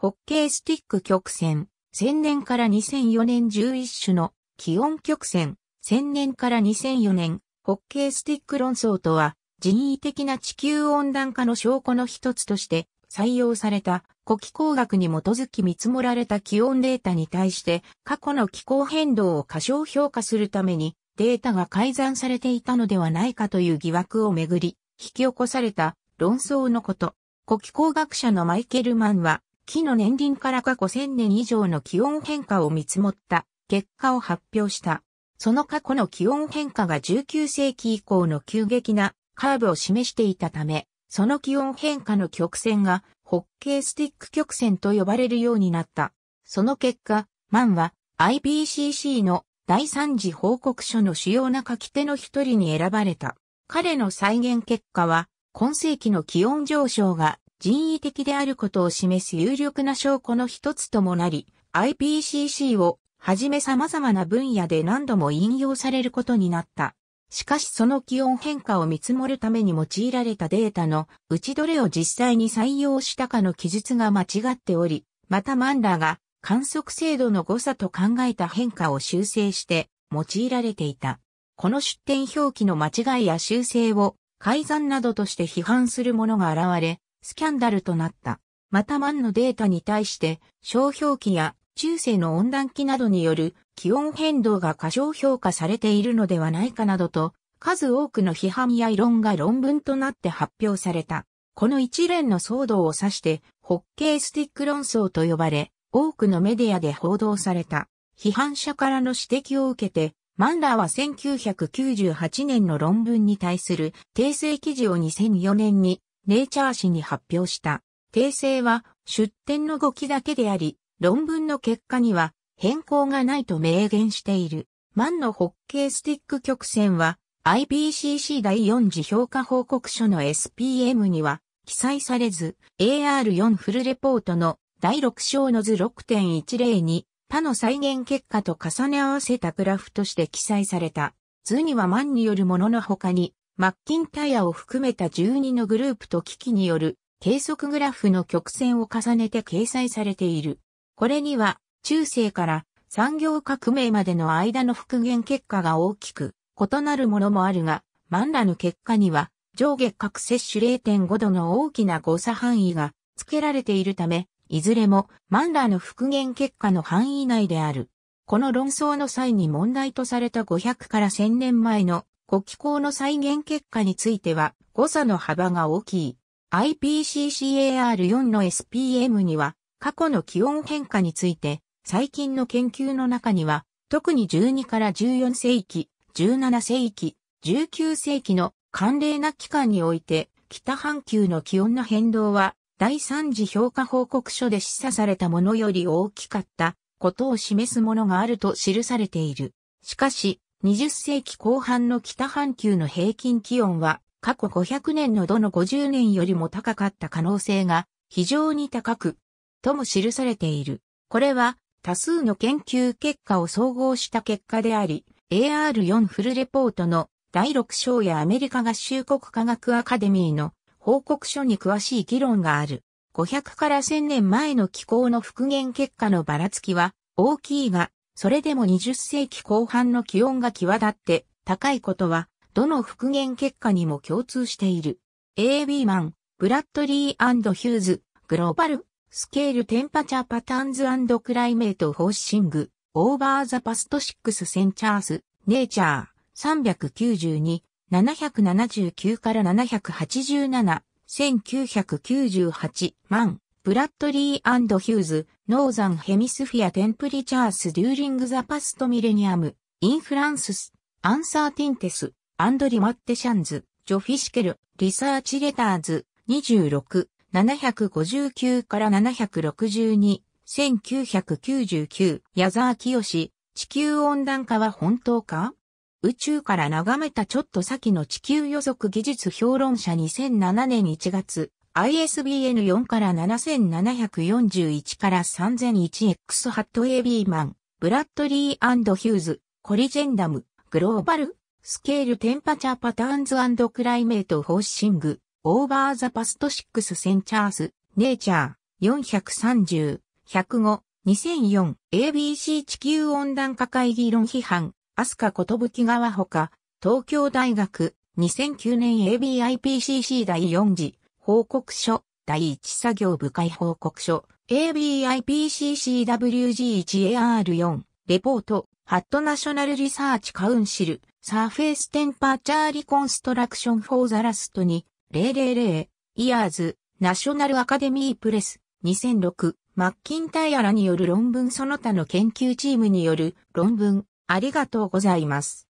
ホッケースティック曲線、1000年から2004年11種の気温曲線、1000年から2004年、ホッケースティック論争とは、人為的な地球温暖化の証拠の一つとして採用された古気候学に基づき見積もられた気温データに対して過去の気候変動を過小評価するためにデータが改ざんされていたのではないかという疑惑をめぐり引き起こされた論争のこと。古気候学者のマイケルマンは木の年輪から過去1000年以上の気温変化を見積もった結果を発表した。その過去の気温変化が19世紀以降の急激なカーブを示していたため、その気温変化の曲線がホッケースティック曲線と呼ばれるようになった。その結果、マンは IBCC の第3次報告書の主要な書き手の一人に選ばれた。彼の再現結果は、今世紀の気温上昇が人為的であることを示す有力な証拠の一つともなり、IPCC をはじめ様々な分野で何度も引用されることになった。しかしその気温変化を見積もるために用いられたデータのうちどれを実際に採用したかの記述が間違っており、またマンラが観測精度の誤差と考えた変化を修正して用いられていた。この出典表記の間違いや修正を改ざんなどとして批判する者が現れ、スキャンダルとなった。またマンのデータに対して、商標期や中世の温暖期などによる気温変動が過小評価されているのではないかなどと、数多くの批判や異論が論文となって発表された。この一連の騒動を指して、ホッケースティック論争と呼ばれ、多くのメディアで報道された。批判者からの指摘を受けて、マンラーは1998年の論文に対する訂正記事を2004年にネイチャー誌に発表した。訂正は出典の動きだけであり、論文の結果には変更がないと明言している。マンのホッケースティック曲線は IBCC 第4次評価報告書の SPM には記載されず AR4 フルレポートの第6章の図6.10に他の再現結果と重ね合わせたグラフとして記載された。図にはマンによるものの他にマッキンタイヤを含めた12のグループと機器による計測グラフの曲線を重ねて掲載されている。これには中世から産業革命までの間の復元結果が大きく異なるものもあるが、マンラの結果には上下各摂取0.5度の大きな誤差範囲が付けられているため、いずれもマンラの復元結果の範囲内である。この論争の際に問題とされた500から1000年前のご気候の再現結果については誤差の幅が大きい。IPCCAR4 の SPM には過去の気温変化について最近の研究の中には特に12から14世紀、17世紀、19世紀の寒冷な期間において北半球の気温の変動は第三次評価報告書で示唆されたものより大きかったことを示すものがあると記されている。しかし、20世紀後半の北半球の平均気温は過去500年のどの50年よりも高かった可能性が非常に高く、とも記されている。これは多数の研究結果を総合した結果であり、AR4 フルレポートの第6章やアメリカ合衆国科学アカデミーの報告書に詳しい議論がある。500から1000年前の気候の復元結果のばらつきは大きいが、それでも20世紀後半の気温が際立って高いことは、どの復元結果にも共通している。A.B. マン、ブラッドリーヒューズ、グローバル、スケールテンパチャーパターンズクライメートフォーシング、オーバーザパスト6センチャース、ネイチャー、392、779から787、1998万、ブラッドリーヒューズ、ノーザンヘミスフィアテンプリチャースデューリングザパストミレニアム、インフランスス、アンサーティンテス、アンドリマッテシャンズ、ジョフィシケル、リサーチレターズ、26、759から762、1999、矢沢清、地球温暖化は本当か宇宙から眺めたちょっと先の地球予測技術評論者2007年1月、ISBN 4から7741から 3001X ハット AB マン、ブラッドリーヒューズ、コリジェンダム、グローバル、スケールテンパチャーパターンズクライメートフォーシング、オーバーザパスト6センチャース、ネイチャー、430、105、2004ABC 地球温暖化会議論批判、アスカとぶき川ほか、東京大学、2009年 ABIPCC 第4次、報告書、第一作業部会報告書、ABIPCCWG1AR4、レポート、ハットナショナルリサーチカウンシル、サーフェイステンパーチャーリコンストラクションフォーザラストに、000、イヤーズ、ナショナルアカデミープレス、2006、マッキンタイアラによる論文その他の研究チームによる論文、ありがとうございます。